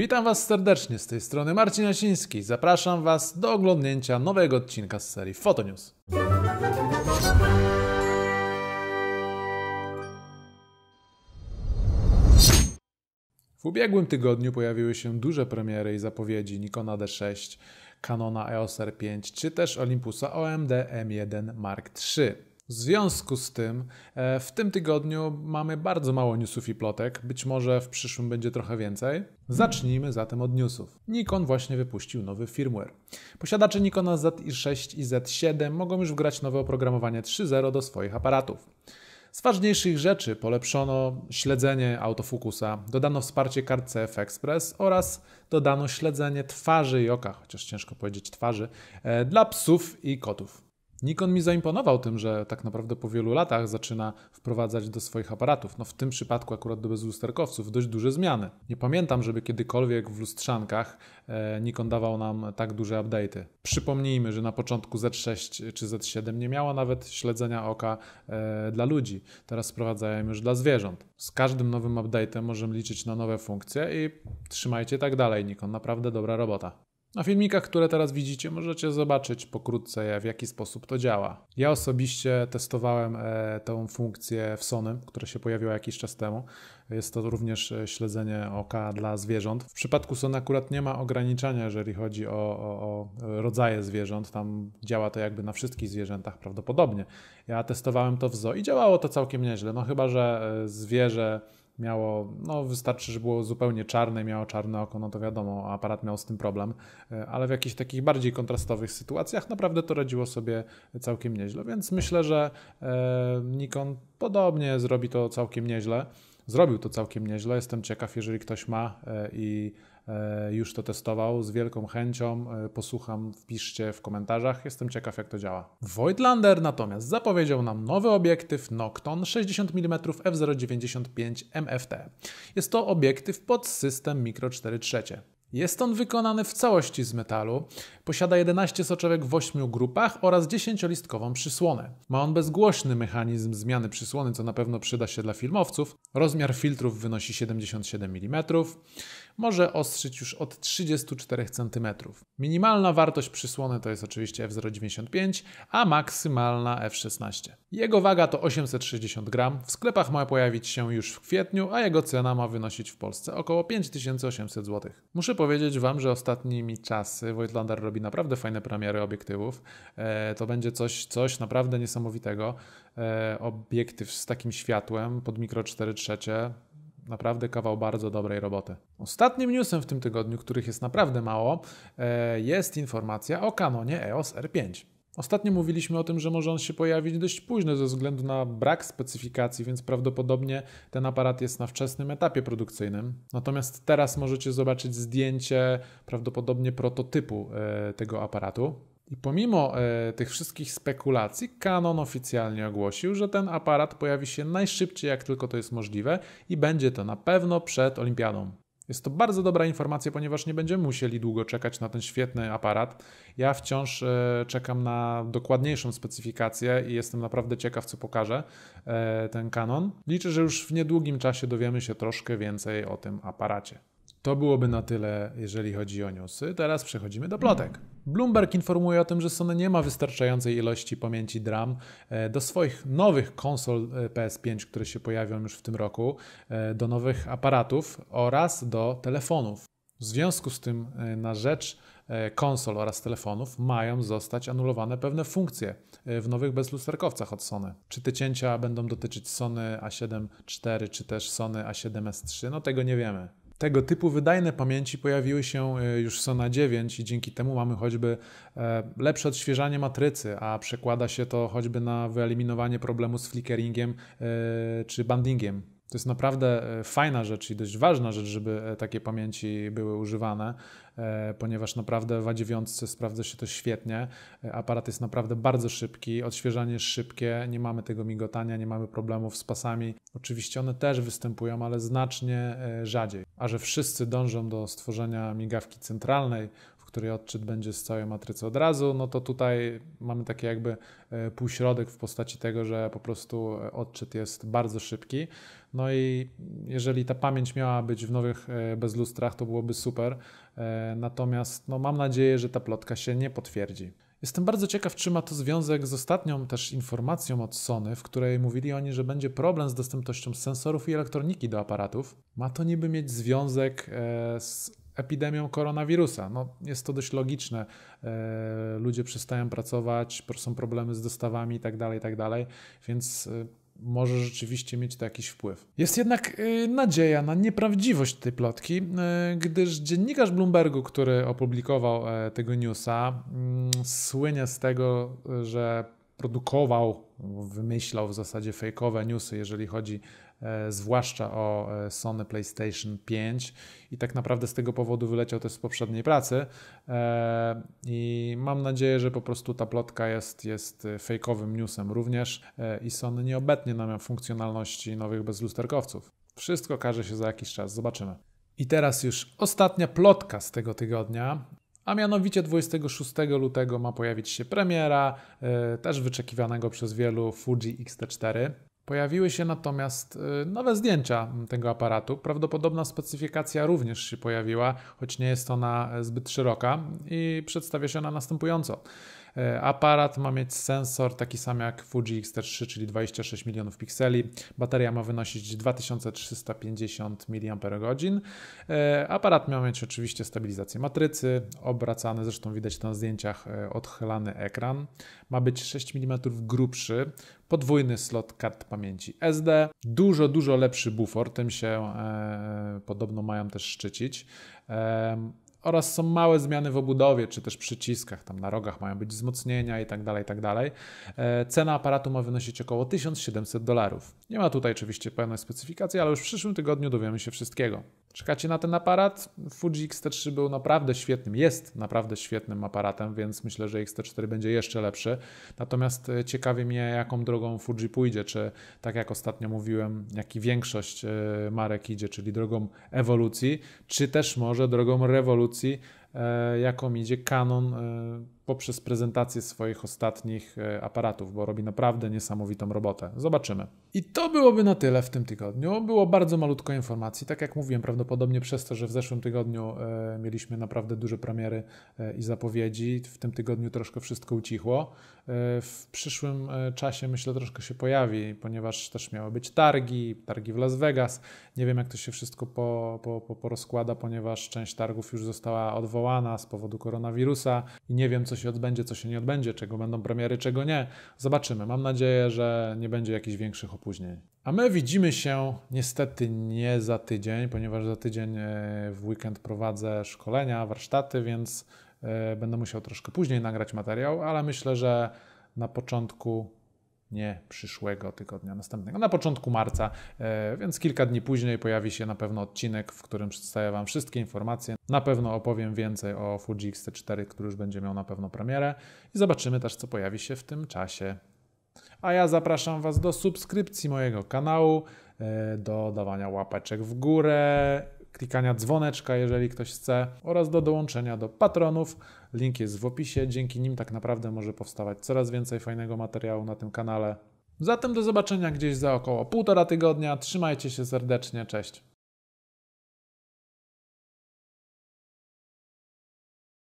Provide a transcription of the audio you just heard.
Witam Was serdecznie z tej strony Marcin Jasiński. Zapraszam Was do oglądnięcia nowego odcinka z serii Fotonews. W ubiegłym tygodniu pojawiły się duże premiery i zapowiedzi Nikona D6, Canona EOS R5 czy też Olympusa OMD M1 Mark III. W związku z tym e, w tym tygodniu mamy bardzo mało newsów i plotek, być może w przyszłym będzie trochę więcej. Zacznijmy zatem od newsów. Nikon właśnie wypuścił nowy firmware. Posiadacze Nikona Z6 i Z7 mogą już wgrać nowe oprogramowanie 3.0 do swoich aparatów. Z ważniejszych rzeczy polepszono śledzenie autofokusa, dodano wsparcie kart CF Express oraz dodano śledzenie twarzy i oka, chociaż ciężko powiedzieć twarzy, e, dla psów i kotów. Nikon mi zaimponował tym, że tak naprawdę po wielu latach zaczyna wprowadzać do swoich aparatów, no w tym przypadku akurat do bezlusterkowców, dość duże zmiany. Nie pamiętam, żeby kiedykolwiek w lustrzankach e, Nikon dawał nam tak duże update'y. Przypomnijmy, że na początku Z6 czy Z7 nie miało nawet śledzenia oka e, dla ludzi, teraz sprowadzają już dla zwierząt. Z każdym nowym update'em możemy liczyć na nowe funkcje i trzymajcie tak dalej Nikon, naprawdę dobra robota. Na filmikach, które teraz widzicie, możecie zobaczyć pokrótce, w jaki sposób to działa. Ja osobiście testowałem e, tę funkcję w Sony, która się pojawiła jakiś czas temu. Jest to również e, śledzenie oka dla zwierząt. W przypadku Sony akurat nie ma ograniczenia, jeżeli chodzi o, o, o rodzaje zwierząt. Tam działa to jakby na wszystkich zwierzętach prawdopodobnie. Ja testowałem to w zoo i działało to całkiem nieźle. No chyba, że e, zwierzę miało, no wystarczy, że było zupełnie czarne, miało czarne oko, no to wiadomo, aparat miał z tym problem, e, ale w jakichś takich bardziej kontrastowych sytuacjach naprawdę to radziło sobie całkiem nieźle, więc myślę, że e, Nikon podobnie zrobi to całkiem nieźle. Zrobił to całkiem nieźle. Jestem ciekaw, jeżeli ktoś ma e, i E, już to testował. Z wielką chęcią e, posłucham, wpiszcie w komentarzach. Jestem ciekaw, jak to działa. Voigtlander natomiast zapowiedział nam nowy obiektyw Nocton 60 mm f0,95 MFT. Jest to obiektyw pod system Micro 4 trzecie. Jest on wykonany w całości z metalu, posiada 11 soczewek w 8 grupach oraz 10-listkową przysłonę. Ma on bezgłośny mechanizm zmiany przysłony, co na pewno przyda się dla filmowców. Rozmiar filtrów wynosi 77 mm może ostrzyć już od 34 cm. Minimalna wartość przysłony to jest oczywiście F095, a maksymalna F16. Jego waga to 860 gram. w sklepach ma pojawić się już w kwietniu, a jego cena ma wynosić w Polsce około 5800 zł. Muszę powiedzieć Wam, że ostatnimi czasy Voigtlander robi naprawdę fajne premiery obiektywów. E, to będzie coś, coś naprawdę niesamowitego. E, obiektyw z takim światłem pod mikro 4 trzecie Naprawdę kawał bardzo dobrej roboty. Ostatnim newsem w tym tygodniu, których jest naprawdę mało, e, jest informacja o kanonie EOS R5. Ostatnio mówiliśmy o tym, że może on się pojawić dość późno ze względu na brak specyfikacji, więc prawdopodobnie ten aparat jest na wczesnym etapie produkcyjnym. Natomiast teraz możecie zobaczyć zdjęcie prawdopodobnie prototypu e, tego aparatu. I pomimo e, tych wszystkich spekulacji, Canon oficjalnie ogłosił, że ten aparat pojawi się najszybciej, jak tylko to jest możliwe, i będzie to na pewno przed Olimpiadą. Jest to bardzo dobra informacja, ponieważ nie będziemy musieli długo czekać na ten świetny aparat. Ja wciąż e, czekam na dokładniejszą specyfikację i jestem naprawdę ciekaw, co pokaże e, ten Canon. Liczę, że już w niedługim czasie dowiemy się troszkę więcej o tym aparacie. To byłoby na tyle, jeżeli chodzi o newsy. Teraz przechodzimy do plotek. Bloomberg informuje o tym, że Sony nie ma wystarczającej ilości pamięci DRAM e, do swoich nowych konsol e, PS5, które się pojawią już w tym roku, e, do nowych aparatów oraz do telefonów. W związku z tym na rzecz konsol oraz telefonów mają zostać anulowane pewne funkcje w nowych bezlusterkowcach od Sony. Czy te cięcia będą dotyczyć Sony A7 IV czy też Sony A7S3? No tego nie wiemy. Tego typu wydajne pamięci pojawiły się e, już w Sona 9 i dzięki temu mamy choćby e, lepsze odświeżanie matrycy, a przekłada się to choćby na wyeliminowanie problemu z flickeringiem e, czy bandingiem to jest naprawdę e, fajna rzecz i dość ważna rzecz, żeby e, takie pamięci były używane, e, ponieważ naprawdę w A9 sprawdza się to świetnie. Aparat jest naprawdę bardzo szybki, odświeżanie jest szybkie, nie mamy tego migotania, nie mamy problemów z pasami. Oczywiście one też występują, ale znacznie rzadziej. A że wszyscy dążą do stworzenia migawki centralnej, której odczyt będzie z całej matrycy od razu, no to tutaj mamy taki jakby e, półśrodek w postaci tego, że po prostu e, odczyt jest bardzo szybki. No i jeżeli ta pamięć miała być w nowych e, bezlustrach, to byłoby super. Natomiast no, mam nadzieję, że ta plotka się nie potwierdzi. Jestem bardzo ciekaw, czy ma to związek z ostatnią też informacją od Sony, w której mówili oni, że będzie problem z dostępnością sensorów i elektroniki do aparatów. Ma to niby mieć związek z epidemią koronawirusa. No, jest to dość logiczne. E, ludzie przestają pracować, są problemy z dostawami itd., tak itd., tak więc e, może rzeczywiście mieć to jakiś wpływ. Jest jednak e, nadzieja na nieprawdziwość tej plotki, gdyż dziennikarz Bloombergu, który opublikował tego newsa, mm, słynie z tego, że produkował, wymyślał w zasadzie fejkowe newsy, jeżeli chodzi E, zwłaszcza o e, Sony PlayStation 5 i tak naprawdę z tego powodu wyleciał też z poprzedniej pracy e, i mam nadzieję, że po prostu ta plotka jest, jest fejkowym newsem również i Sony nie obetnie nam funkcjonalności nowych bezlusterkowców. Wszystko okaże się za jakiś czas, zobaczymy. I teraz już ostatnia plotka z tego tygodnia. A mianowicie 26 lutego ma pojawić się premiera, też wyczekiwanego przez wielu Fuji X-T4. Pojawiły się natomiast y, nowe zdjęcia tego aparatu. Prawdopodobna specyfikacja również się pojawiła, choć nie jest ona e, zbyt szeroka i przedstawia się ona następująco. E, aparat ma mieć sensor taki sam jak Fuji X-T3, czyli 26 milionów pikseli. Bateria ma wynosić 2350 mAh. E, aparat ma mieć oczywiście stabilizację matrycy, obracany, zresztą widać na zdjęciach odchylany ekran. Ma być 6 mm grubszy, podwójny slot kart pamięci SD, dużo, dużo lepszy bufor, tym się e, podobno mają też szczycić. E, oraz są małe zmiany w obudowie, czy też przyciskach, tam na rogach mają być wzmocnienia i tak dalej, i tak dalej. E, cena aparatu ma wynosić około 1700 dolarów. Nie ma tutaj oczywiście pełnej specyfikacji, ale już w przyszłym tygodniu dowiemy się wszystkiego. Czekacie na ten aparat? Fuji X-T3 był naprawdę świetnym, jest naprawdę świetnym aparatem, więc myślę, że X-T4 będzie jeszcze lepszy. Natomiast e, ciekawi mnie, jaką drogą Fuji pójdzie, czy tak jak ostatnio mówiłem, jak większość e, marek idzie, czyli drogą ewolucji, czy też może drogą rewolucji, e, jaką idzie Canon poprzez prezentację swoich ostatnich e, aparatów, bo robi naprawdę niesamowitą robotę. Zobaczymy. I to byłoby na tyle w tym tygodniu. Było bardzo malutko informacji. Tak jak mówiłem, prawdopodobnie przez to, że w zeszłym tygodniu e, mieliśmy naprawdę duże premiery e, i zapowiedzi, w tym tygodniu troszkę wszystko ucichło. W przyszłym czasie myślę troszkę się pojawi, ponieważ też miały być targi, targi w Las Vegas. Nie wiem, jak to się wszystko po, po, po, porozkłada, ponieważ część targów już została odwołana z powodu koronawirusa i nie wiem, co się odbędzie, co się nie odbędzie, czego będą premiery, czego nie. Zobaczymy. Mam nadzieję, że nie będzie jakichś większych opóźnień. A my widzimy się niestety nie za tydzień, ponieważ za tydzień e, w weekend prowadzę szkolenia, warsztaty, więc e, będę musiał troszkę później nagrać materiał, ale myślę, że na początku nie przyszłego tygodnia, następnego, na początku marca, e, więc kilka dni później pojawi się na pewno odcinek, w którym przedstawię Wam wszystkie informacje. Na pewno opowiem więcej o Fuji X-T4, który już będzie miał na pewno premierę i zobaczymy też, co pojawi się w tym czasie. A ja zapraszam Was do subskrypcji mojego kanału, e, do dawania łapeczek w górę klikania dzwoneczka, jeżeli ktoś chce, oraz do dołączenia do patronów. Link jest w opisie. Dzięki nim tak naprawdę może powstawać coraz więcej fajnego materiału na tym kanale. Zatem do zobaczenia gdzieś za około półtora tygodnia. Trzymajcie się serdecznie, cześć.